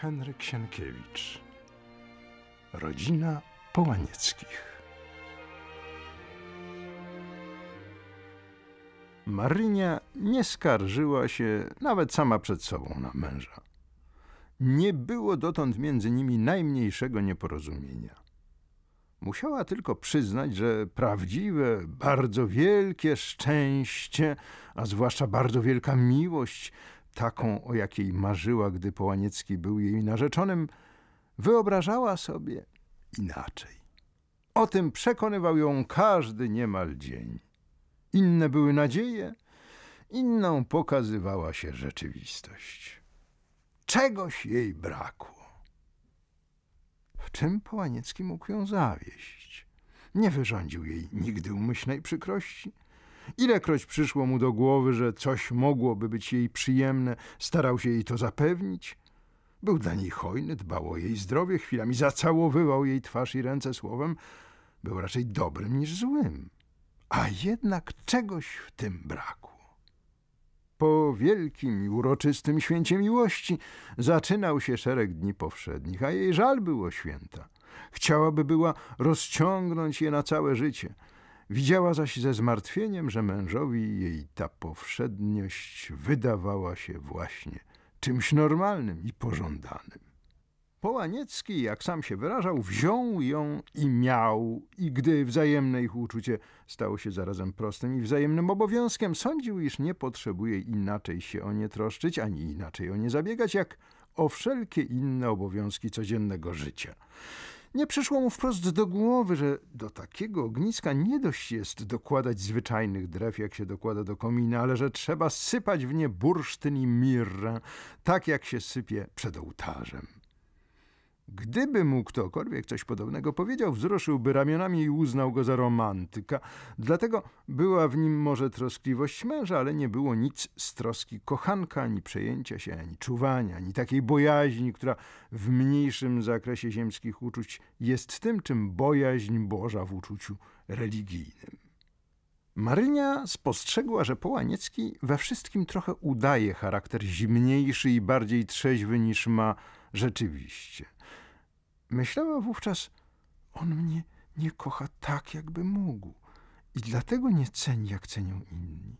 Henryk Sienkiewicz. Rodzina Połanieckich. Marynia nie skarżyła się nawet sama przed sobą na męża. Nie było dotąd między nimi najmniejszego nieporozumienia. Musiała tylko przyznać, że prawdziwe, bardzo wielkie szczęście, a zwłaszcza bardzo wielka miłość taką, o jakiej marzyła, gdy Połaniecki był jej narzeczonym, wyobrażała sobie inaczej. O tym przekonywał ją każdy niemal dzień. Inne były nadzieje, inną pokazywała się rzeczywistość. Czegoś jej brakło. W czym Połaniecki mógł ją zawieść? Nie wyrządził jej nigdy umyślnej przykrości – Ilekroć przyszło mu do głowy, że coś mogłoby być jej przyjemne, starał się jej to zapewnić. Był dla niej hojny, dbał o jej zdrowie, chwilami zacałowywał jej twarz i ręce słowem. Był raczej dobrym niż złym. A jednak czegoś w tym brakło. Po wielkim i uroczystym święcie miłości zaczynał się szereg dni powszednich, a jej żal było święta. Chciałaby była rozciągnąć je na całe życie – Widziała zaś ze zmartwieniem, że mężowi jej ta powszedniość wydawała się właśnie czymś normalnym i pożądanym. Połaniecki, jak sam się wyrażał, wziął ją i miał, i gdy wzajemne ich uczucie stało się zarazem prostym i wzajemnym obowiązkiem, sądził, iż nie potrzebuje inaczej się o nie troszczyć, ani inaczej o nie zabiegać, jak o wszelkie inne obowiązki codziennego życia. Nie przyszło mu wprost do głowy, że do takiego ogniska nie dość jest dokładać zwyczajnych drew, jak się dokłada do komina, ale że trzeba sypać w nie bursztyn i mirrę, tak jak się sypie przed ołtarzem. Gdyby mu ktokolwiek coś podobnego powiedział, wzruszyłby ramionami i uznał go za romantyka. Dlatego była w nim może troskliwość męża, ale nie było nic z troski kochanka, ani przejęcia się, ani czuwania, ani takiej bojaźni, która w mniejszym zakresie ziemskich uczuć jest tym, czym bojaźń Boża w uczuciu religijnym. Marynia spostrzegła, że Połaniecki we wszystkim trochę udaje charakter zimniejszy i bardziej trzeźwy niż ma rzeczywiście – Myślała wówczas, on mnie nie kocha tak, jakby mógł i dlatego nie ceni, jak cenią inni.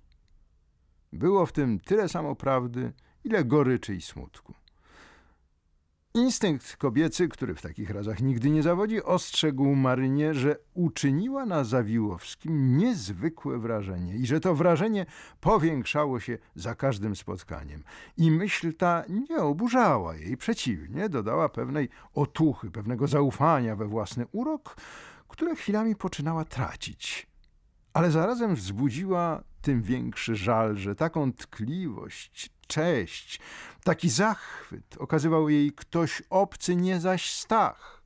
Było w tym tyle samo prawdy, ile goryczy i smutku. Instynkt kobiecy, który w takich razach nigdy nie zawodzi, ostrzegł Marynie, że uczyniła na Zawiłowskim niezwykłe wrażenie i że to wrażenie powiększało się za każdym spotkaniem. I myśl ta nie oburzała jej, przeciwnie, dodała pewnej otuchy, pewnego zaufania we własny urok, które chwilami poczynała tracić. Ale zarazem wzbudziła tym większy żal, że taką tkliwość, cześć. Taki zachwyt okazywał jej ktoś obcy, nie zaś Stach.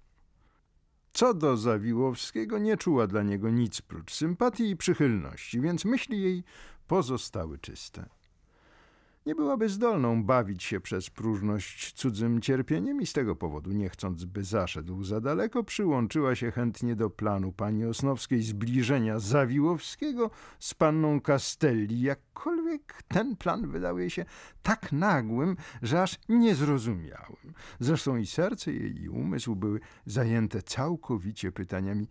Co do Zawiłowskiego, nie czuła dla niego nic prócz sympatii i przychylności, więc myśli jej pozostały czyste nie byłaby zdolną bawić się przez próżność cudzym cierpieniem i z tego powodu, nie chcąc by zaszedł za daleko, przyłączyła się chętnie do planu pani Osnowskiej zbliżenia Zawiłowskiego z panną Castelli, jakkolwiek ten plan wydał jej się tak nagłym, że aż niezrozumiałym. Zresztą i serce jej i umysł były zajęte całkowicie pytaniami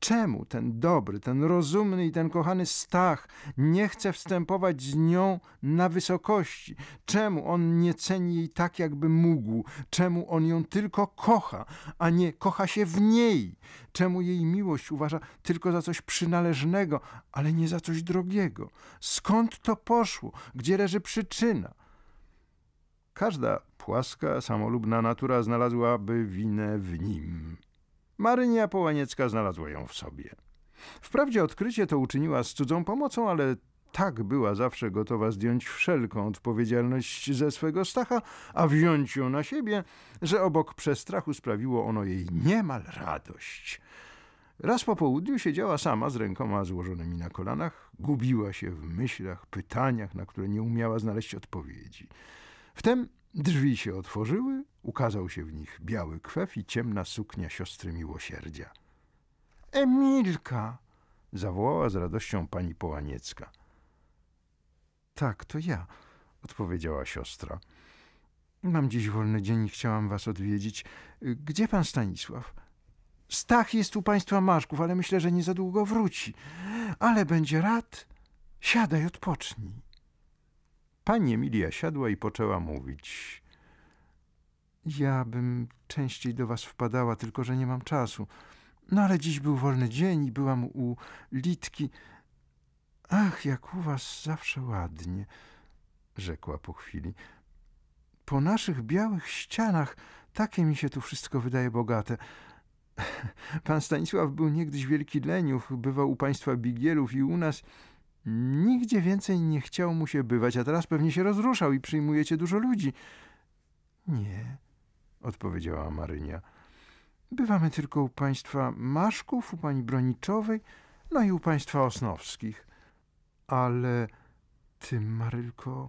Czemu ten dobry, ten rozumny i ten kochany Stach nie chce wstępować z nią na wysokości? Czemu on nie ceni jej tak, jakby mógł? Czemu on ją tylko kocha, a nie kocha się w niej? Czemu jej miłość uważa tylko za coś przynależnego, ale nie za coś drogiego? Skąd to poszło? Gdzie leży przyczyna? Każda płaska, samolubna natura znalazłaby winę w nim. Marynia Połaniecka znalazła ją w sobie. Wprawdzie odkrycie to uczyniła z cudzą pomocą, ale tak była zawsze gotowa zdjąć wszelką odpowiedzialność ze swego Stacha, a wziąć ją na siebie, że obok przestrachu sprawiło ono jej niemal radość. Raz po południu siedziała sama z rękoma złożonymi na kolanach, gubiła się w myślach, pytaniach, na które nie umiała znaleźć odpowiedzi. Wtem Drzwi się otworzyły, ukazał się w nich biały kwef i ciemna suknia siostry miłosierdzia. Emilka! zawołała z radością pani Połaniecka. Tak, to ja, odpowiedziała siostra. Mam dziś wolny dzień i chciałam was odwiedzić. Gdzie pan Stanisław? Stach jest u państwa Maszków, ale myślę, że nie za długo wróci. Ale będzie rad. Siadaj, odpocznij. Pani Emilia siadła i poczęła mówić. Ja bym częściej do was wpadała, tylko że nie mam czasu. No ale dziś był wolny dzień i byłam u Litki. Ach, jak u was zawsze ładnie, rzekła po chwili. Po naszych białych ścianach takie mi się tu wszystko wydaje bogate. Pan Stanisław był niegdyś wielki leniów, bywał u państwa Bigielów i u nas Nigdzie więcej nie chciał mu się bywać, a teraz pewnie się rozruszał i przyjmujecie dużo ludzi. Nie, odpowiedziała Marynia. Bywamy tylko u państwa Maszków, u pani Broniczowej, no i u państwa Osnowskich. Ale ty, Marylko,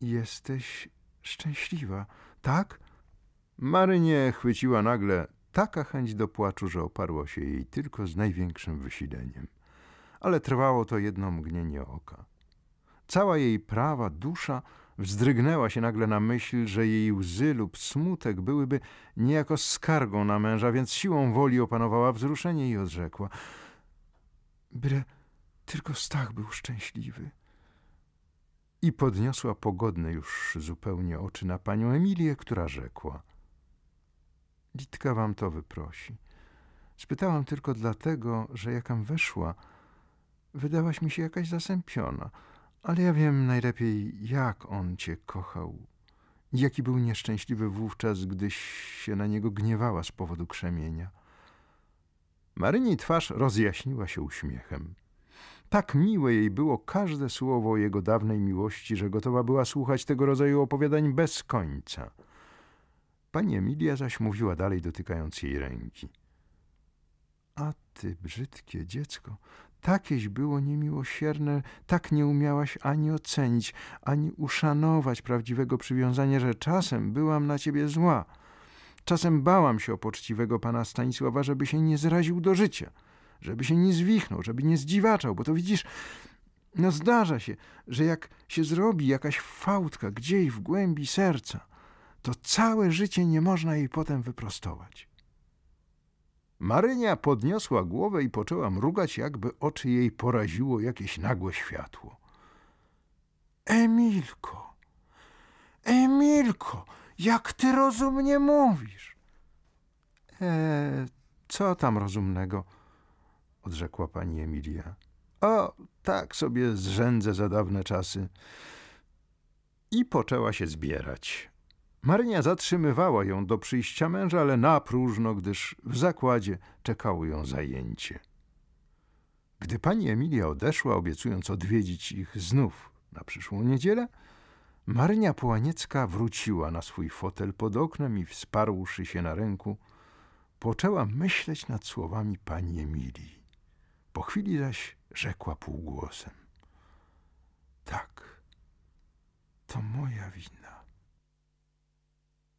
jesteś szczęśliwa, tak? Marynie chwyciła nagle taka chęć do płaczu, że oparło się jej tylko z największym wysileniem ale trwało to jedno mgnienie oka. Cała jej prawa dusza wzdrygnęła się nagle na myśl, że jej łzy lub smutek byłyby niejako skargą na męża, więc siłą woli opanowała wzruszenie i odrzekła. Byle tylko Stach był szczęśliwy. I podniosła pogodne już zupełnie oczy na panią Emilię, która rzekła. Litka wam to wyprosi. Spytałam tylko dlatego, że jakam weszła, wydałaś mi się jakaś zasępiona, ale ja wiem najlepiej, jak on cię kochał. Jaki był nieszczęśliwy wówczas, gdyś się na niego gniewała z powodu krzemienia. Maryni twarz rozjaśniła się uśmiechem. Tak miłe jej było każde słowo jego dawnej miłości, że gotowa była słuchać tego rodzaju opowiadań bez końca. Pani Emilia zaś mówiła dalej, dotykając jej ręki. A ty, brzydkie dziecko, takieś było niemiłosierne, tak nie umiałaś ani ocenić, ani uszanować prawdziwego przywiązania, że czasem byłam na ciebie zła. Czasem bałam się o poczciwego pana Stanisława, żeby się nie zraził do życia, żeby się nie zwichnął, żeby nie zdziwaczał, bo to widzisz, no zdarza się, że jak się zrobi jakaś fałdka gdzieś w głębi serca, to całe życie nie można jej potem wyprostować. Marynia podniosła głowę i poczęła mrugać, jakby oczy jej poraziło jakieś nagłe światło. Emilko, Emilko, jak ty rozumnie mówisz? E, co tam rozumnego? odrzekła pani Emilia. O, tak sobie zrzędzę za dawne czasy. I poczęła się zbierać. Marynia zatrzymywała ją do przyjścia męża, ale na próżno, gdyż w zakładzie czekało ją zajęcie. Gdy pani Emilia odeszła, obiecując odwiedzić ich znów na przyszłą niedzielę, Marynia Połaniecka wróciła na swój fotel pod oknem i wsparłszy się na ręku, poczęła myśleć nad słowami pani Emilii. Po chwili zaś rzekła półgłosem. Tak, to moja wina.